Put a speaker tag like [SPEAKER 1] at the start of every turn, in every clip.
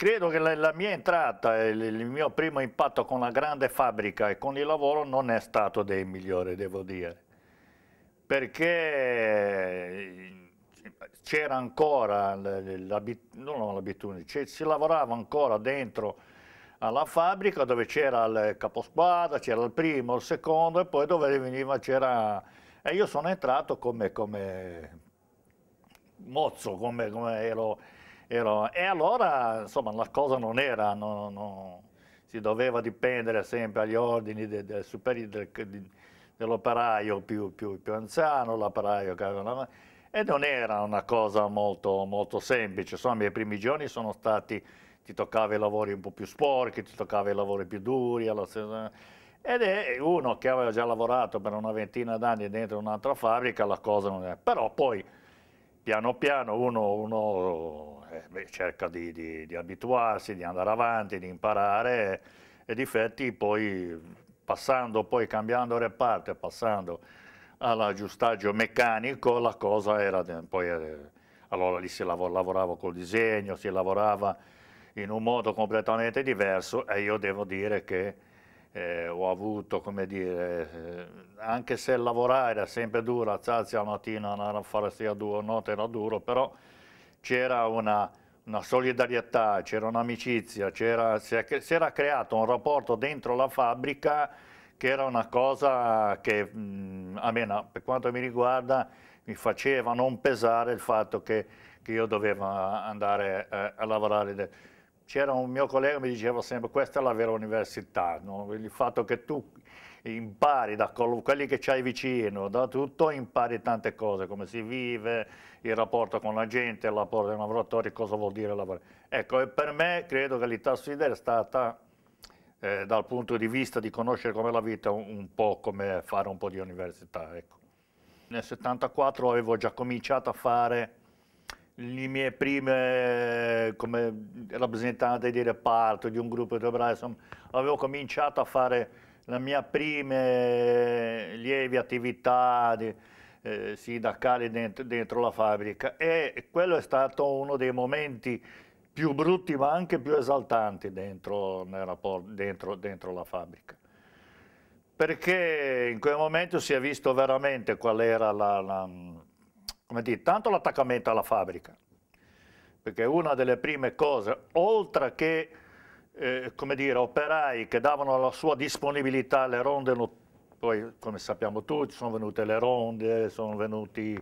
[SPEAKER 1] Credo che la, mia entrata e il, mio primo impatto con la grande fabbrica e con il lavoro non è stato dei migliori, devo dire, perché eh, c'era ancora l'abitudine, si lavorava ancora dentro alla fabbrica dove c'era il caposquadra, c'era il primo, il secondo e poi dove veniva c'era... E io sono entrato come, come mozzo, come, come ero Ero... E allora, insomma, la cosa non era... No, no... si doveva dipendere sempre agli ordini del, del superi... del, dell'operaio più, più, più anziano, l'operaio che aveva E non era una cosa molto, molto semplice, insomma i miei primi giorni sono stati, ti toccava i lavori un po' più sporchi, ti toccava i lavori più duri, stessa... ed è uno che aveva già lavorato per una ventina d'anni dentro un'altra fabbrica, la cosa non è... Però poi piano piano uno, uno eh, beh, cerca di, di, di, abituarsi, di andare avanti, di imparare e, difetti poi passando, poi cambiando reparto passando all'aggiustaggio meccanico la cosa era poi eh, allora lì si lav lavorava col disegno, si lavorava in un modo completamente diverso e io devo dire che eh, ho avuto, come dire, eh, anche se lavorare era sempre duro, alzarsi la mattina, andare a fare sia duro o era duro, però c'era una, una, solidarietà, c'era un'amicizia, si, era creato un rapporto dentro la fabbrica che era una cosa che, mh, mm, almeno per quanto mi riguarda, mi faceva non pesare il fatto che, che io dovevo andare eh, a lavorare c'era un mio collega che mi diceva sempre questa è la vera università, no? il fatto che tu impari da quelli che c'hai vicino, da tutto impari tante cose, come si vive, il rapporto con la gente, il rapporto con i lavoratori, cosa vuol dire lavorare. Ecco, e per me credo che l'Italia Sud è stata, eh, dal punto di vista di conoscere com'è la vita, un, un, po' come fare un po' di università. Ecco. Nel 74 avevo già cominciato a fare le mie prime come rappresentante di reparto di un gruppo di operai, insomma, avevo cominciato a fare le mie prime eh, lievi attività di, eh, sindacali dentro, dentro, la fabbrica e quello è stato uno dei momenti più brutti ma anche più esaltanti dentro, rapporto, dentro, dentro la fabbrica perché in quel momento si è visto veramente qual era la, la come dire, tanto l'attaccamento alla fabbrica, perché una delle prime cose, oltre che eh, come dire, operai che davano la sua disponibilità alle ronde, poi come sappiamo tutti sono venute le ronde, sono venuti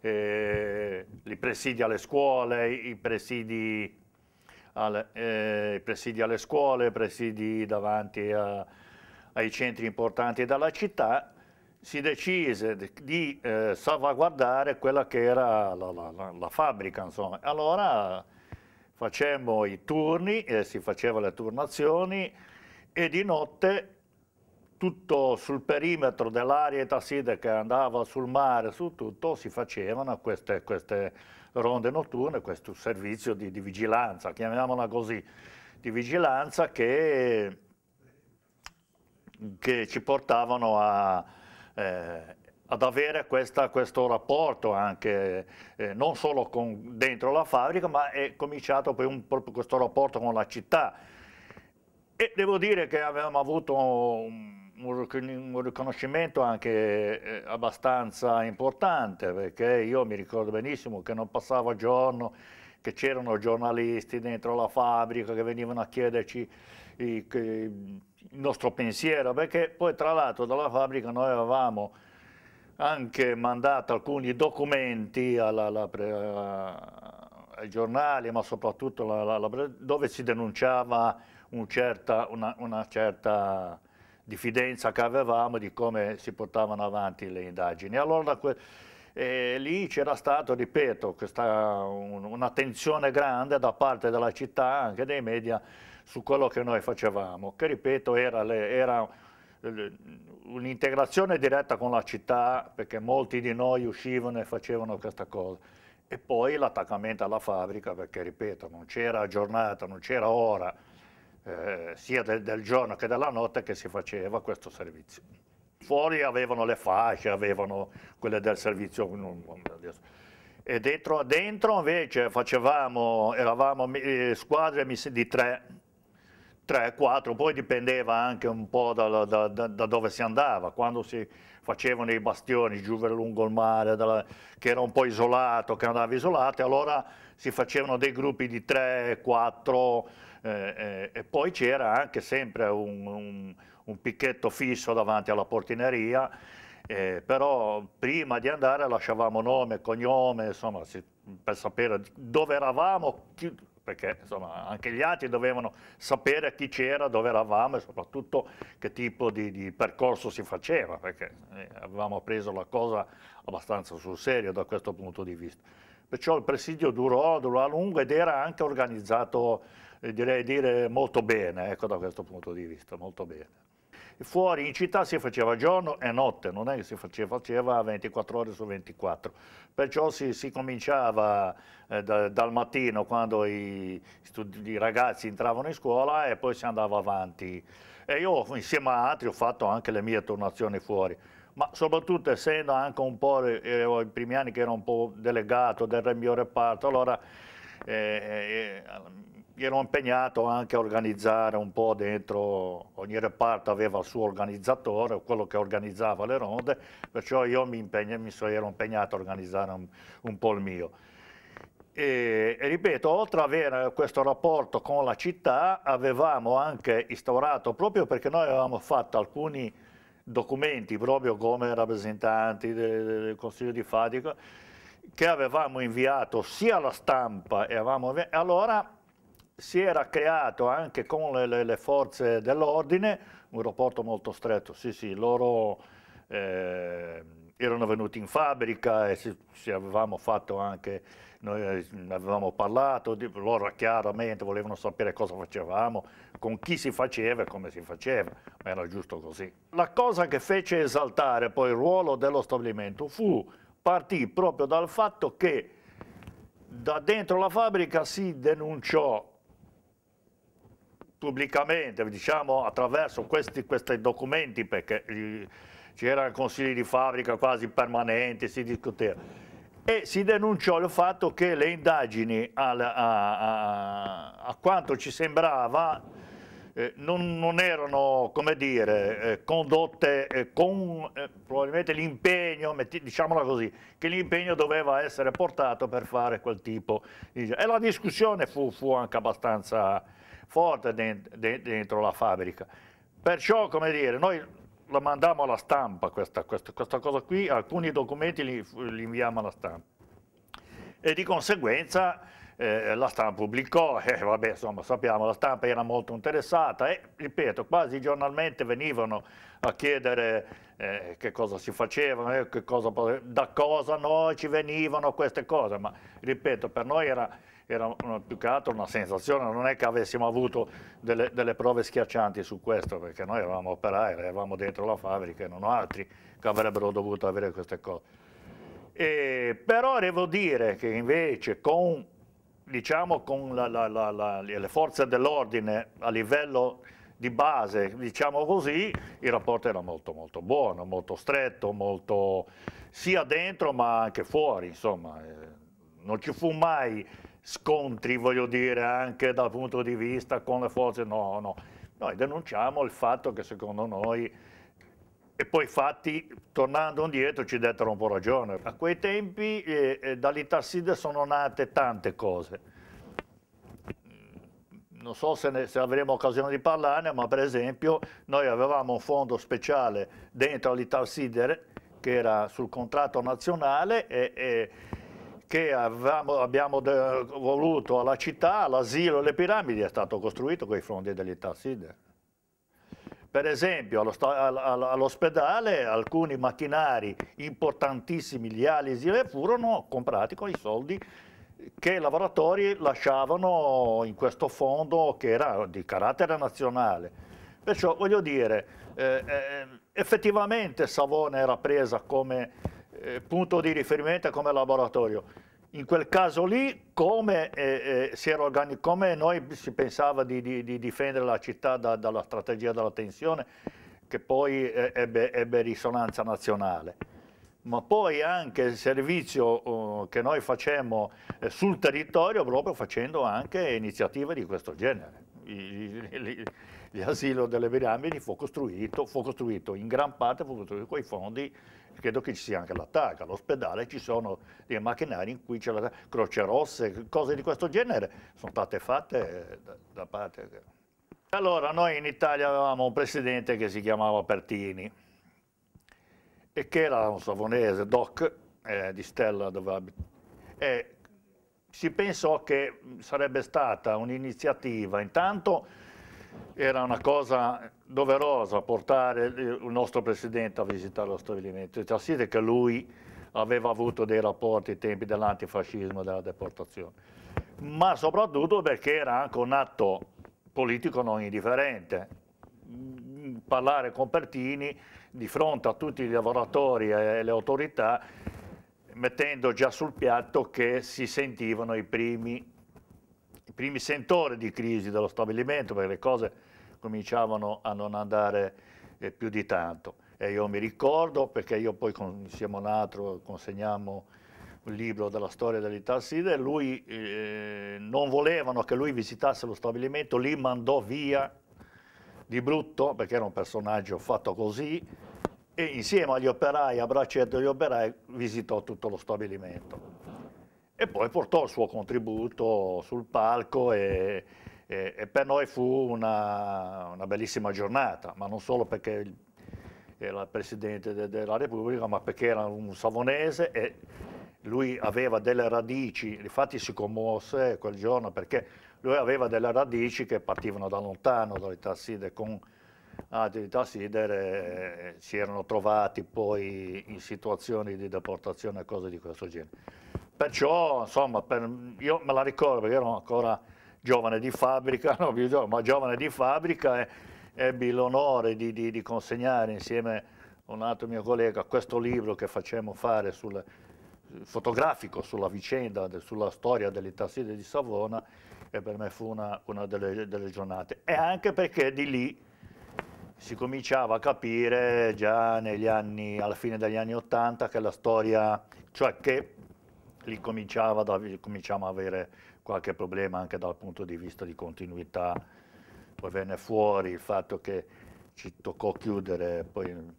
[SPEAKER 1] eh, i presidi alle scuole, i presidi alle, eh, presidi alle scuole, presidi davanti a, ai centri importanti della città, si decise di eh, salvaguardare quella che era la, la, la fabbrica, insomma. Allora facemmo i turni, eh, si facevano le turnazioni e di notte tutto sul perimetro dell'area etasside che andava sul mare, su tutto, si facevano queste, queste ronde notturne, questo servizio di, di, vigilanza, chiamiamola così, di vigilanza che, che ci portavano a, eh, ad avere questa, questo rapporto anche eh, non solo con, dentro la fabbrica ma è cominciato poi un, proprio questo rapporto con la città e devo dire che avevamo avuto un, un riconoscimento anche eh, abbastanza importante perché io mi ricordo benissimo che non passava giorno che c'erano giornalisti dentro la fabbrica che venivano a chiederci i, i il nostro pensiero, perché poi tra l'altro dalla fabbrica noi avevamo anche mandato alcuni documenti alla, alla, eh, ai giornali, ma soprattutto alla, dove si denunciava un certa, una, una, certa diffidenza che avevamo di come si portavano avanti le indagini. Allora eh, lì c'era stato, ripeto, un'attenzione un grande da parte della città, anche dei media, su quello che noi facevamo, che ripeto era, era eh, un'integrazione diretta con la città, perché molti di noi uscivano e facevano questa cosa. E poi l'attaccamento alla fabbrica, perché ripeto, non c'era giornata, non c'era ora, eh, sia del, del giorno che della notte che si faceva questo servizio. Fuori avevano le fasce, avevano quelle del servizio e dentro, dentro invece facevamo, eravamo eh, squadre di tre, 3, 4, poi dipendeva anche un po' da, da, da, da, dove si andava, quando si facevano i bastioni giù lungo il mare, dalla, che era un po' isolato, che andava isolato, allora si facevano dei gruppi di 3, 4 eh, eh, e poi c'era anche sempre un, un, un, picchetto fisso davanti alla portineria, eh, però prima di andare lasciavamo nome, cognome, insomma, si, per sapere dove eravamo, chi, perché insomma, anche gli altri dovevano sapere chi c'era, dove eravamo e soprattutto che tipo di, di percorso si faceva, perché eh, avevamo preso la cosa abbastanza sul serio da questo punto di vista. Perciò il presidio durò, durò a lungo ed era anche organizzato, eh, direi dire, molto bene, ecco, da questo punto di vista, molto bene fuori in città si faceva giorno e notte, non è che si faceva, faceva 24 ore su 24, perciò si, si cominciava eh, da, dal mattino quando i, i ragazzi entravano in scuola e poi si andava avanti. E io insieme a altri ho fatto anche le mie tornazioni fuori ma soprattutto essendo anche un po' eh, i primi anni che ero un po' delegato del mio reparto, allora eh, eh, eh ero impegnato anche a organizzare un po' dentro, ogni reparto aveva il suo organizzatore, quello che organizzava le ronde, perciò io mi, impegno, mi ero impegnato a organizzare un, un po' il mio. E, e, ripeto, oltre ad avere questo rapporto con la città, avevamo anche instaurato, proprio perché noi avevamo fatto alcuni documenti, proprio come rappresentanti del, del Consiglio di Fatico, che avevamo inviato sia alla stampa e avevamo allora si era creato anche con le, le forze dell'ordine un rapporto molto stretto, sì sì, loro eh, erano venuti in fabbrica e si, si avevamo fatto anche, noi eh, avevamo parlato, di, loro chiaramente volevano sapere cosa facevamo, con chi si faceva e come si faceva, ma era giusto così. La cosa che fece esaltare poi il ruolo dello stabilimento fu, partì proprio dal fatto che da dentro la fabbrica si denunciò pubblicamente, diciamo attraverso questi, questi documenti, perché c'erano consigli di fabbrica quasi permanenti, si discuteva e si denunciò il fatto che le indagini al, a, a, a, quanto ci sembrava eh, non, non, erano dire, eh, condotte eh, con eh, probabilmente l'impegno, diciamola così, che l'impegno doveva essere portato per fare quel tipo di... E la discussione fu, fu anche abbastanza forte dentro la fabbrica. Perciò, come dire, noi la mandiamo alla stampa questa, questa, questa cosa qui, alcuni documenti li, li, inviamo alla stampa. E di conseguenza eh, la stampa pubblicò, eh, vabbè insomma sappiamo, la stampa era molto interessata e ripeto, quasi giornalmente venivano a chiedere eh, che cosa si faceva, eh, cosa, da cosa noi ci venivano queste cose, ma ripeto, per noi era era una, più che altro una sensazione, non è che avessimo avuto delle, delle prove schiaccianti su questo, perché noi eravamo operai, eravamo dentro la fabbrica e non altri che avrebbero dovuto avere queste cose. E, però devo dire che invece con, diciamo, con la, la, la, le forze dell'ordine a livello di base, diciamo così, il rapporto era molto molto buono, molto stretto, molto sia dentro ma anche fuori, insomma, eh, non ci fu mai scontri, voglio dire, anche dal punto di vista con le forze, no, no. Noi denunciamo il fatto che secondo noi, e poi fatti, tornando indietro, ci dettero un po' ragione. A quei tempi eh, eh, dall'Itarside sono nate tante cose. Mm, non so se, ne, se avremo occasione di parlarne, ma per esempio noi avevamo un fondo speciale dentro all'Itarside che era sul contratto nazionale e, e che avevamo, abbiamo voluto alla città, l'asilo e le piramidi è stato costruito con i fondi degli Tasside. Per esempio all'ospedale alcuni macchinari importantissimi, gli alisi, furono comprati con i soldi che i lavoratori lasciavano in questo fondo che era di carattere nazionale. Perciò voglio dire, eh, eh effettivamente Savona era presa come eh, punto di riferimento come laboratorio. In quel caso lì, come, eh, eh, come noi si pensava di, di, di difendere la città da, dalla strategia della tensione, che poi eh, ebbe, ebbe, risonanza nazionale. Ma poi anche il servizio oh, che noi facemmo eh, sul territorio, proprio facendo anche iniziative di questo genere l'asilo delle piramidi fu costruito, fu costruito, in gran parte fu costruito con i fondi, credo che ci sia anche l'attacco, all'ospedale ci sono dei macchinari in cui c'è la croce rossa, cose di questo genere, sono state fatte eh, da, da parte. Allora, noi in Italia avevamo un presidente che si chiamava Pertini e che era un savonese, doc, eh, di Stella dove abita, e si pensò che mm, sarebbe stata un'iniziativa, intanto era una cosa doverosa portare il nostro presidente a visitare lo stabilimento, Tasside che lui aveva avuto dei rapporti ai tempi dell'antifascismo e della deportazione, ma soprattutto perché era anche un atto politico non indifferente. Mm, parlare con Pertini di fronte a tutti i lavoratori e le autorità mettendo già sul piatto che si sentivano i primi, i primi sentori di crisi dello stabilimento, perché le cose cominciavano a non andare eh, più di tanto. E io mi ricordo, perché io poi con, insieme a un altro consegniamo un libro della storia dell'Italside, lui eh, non volevano che lui visitasse lo stabilimento, li mandò via di brutto, perché era un personaggio fatto così, e insieme agli operai, a braccetto degli operai, visitò tutto lo stabilimento. E poi portò il suo contributo sul palco e, e, e per noi fu una, una, bellissima giornata, ma non solo perché era il Presidente de, della Repubblica, ma perché era un savonese e lui aveva delle radici, infatti si commosse quel giorno perché lui aveva delle radici che partivano da lontano, dalle Tasside, con addirittura sì, delle, si erano trovati poi in situazioni di deportazione e cose di questo genere. Perciò, insomma, per, io me la ricordo perché ero ancora giovane di fabbrica, no, ma giovane di fabbrica e ebbi l'onore di, di, di, consegnare insieme a un altro mio collega questo libro che facemmo fare sul, fotografico sulla vicenda, sulla storia delle tasside di Savona e per me fu una, una delle, delle giornate. E anche perché di lì si cominciava a capire già anni, alla fine degli anni Ottanta che la storia, cioè che lì cominciava da, cominciamo a avere qualche problema anche dal punto di vista di continuità. Poi venne fuori il fatto che ci toccò chiudere, poi,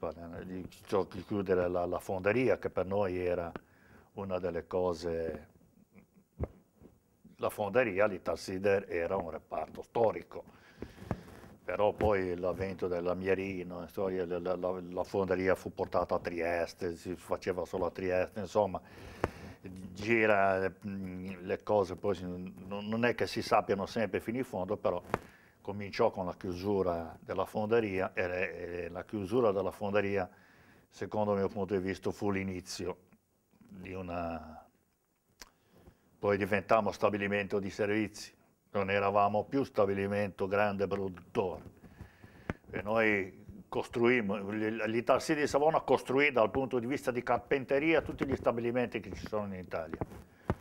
[SPEAKER 1] ci chiudere la, la fonderia, che per noi era una delle cose... La fonderia, l'Italsider, era un reparto storico però poi l'avvento della Mierino, la, la, la, fonderia fu portata a Trieste, si faceva solo a Trieste, insomma, gira mm, le cose, poi non è che si sappiano sempre fino in fondo, però cominciò con la chiusura della fonderia e la chiusura della fonderia, secondo il mio punto di vista, fu l'inizio di una... poi diventammo stabilimento di servizi non eravamo più stabilimento grande produttore. E noi costruimmo, l'Italsia di Savona costruì dal punto di vista di carpenteria tutti gli stabilimenti che ci sono in Italia.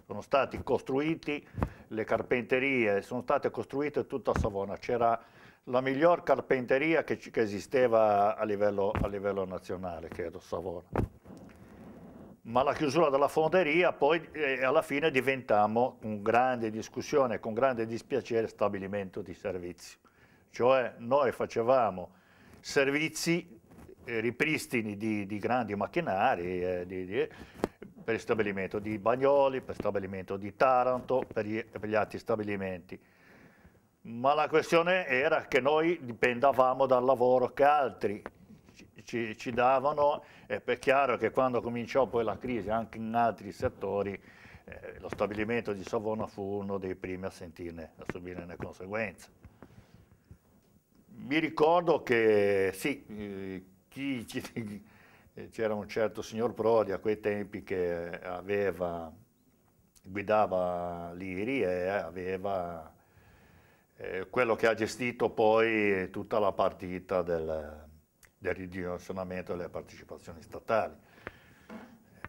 [SPEAKER 1] Sono stati costruiti le carpenterie, sono state costruite tutta Savona. C'era la miglior carpenteria che, che esisteva a livello, a livello nazionale, credo, Savona ma la chiusura della fonderia poi eh, alla fine diventammo, con grande discussione, con grande dispiacere, stabilimento di servizi. Cioè noi facevamo servizi, eh, ripristini di, di, grandi macchinari, eh, di, di, per il stabilimento di Bagnoli, per il stabilimento di Taranto, per gli, per gli altri stabilimenti. Ma la questione era che noi dipendavamo dal lavoro che altri ci, ci davano, è eh, chiaro che quando cominciò poi la crisi anche in altri settori, eh, lo stabilimento di Savona fu uno dei primi a, sentirne, a subire le conseguenze. Mi ricordo che sì, eh, c'era un certo signor Prodi a quei tempi che aveva, guidava l'IRI e aveva eh, quello che ha gestito poi tutta la partita del, del ridimensionamento delle partecipazioni statali.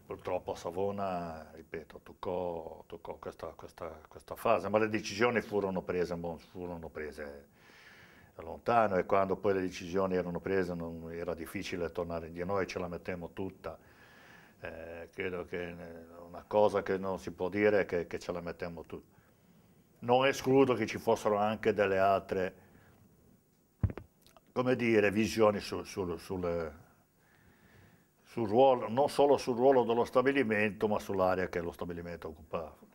[SPEAKER 1] Purtroppo a Savona, ripeto, toccò, toccò questa, questa, questa, fase, ma le decisioni furono prese, furono prese lontano e quando poi le decisioni erano prese non era difficile tornare indietro, noi ce la mettiamo tutta. Eh, credo che eh, una cosa che non si può dire è che, che ce la mettiamo tutta. Non escludo che ci fossero anche delle altre come dire, visioni sul, sul, sul, sul ruolo, non solo sul ruolo dello stabilimento, ma sull'area che lo stabilimento occupava.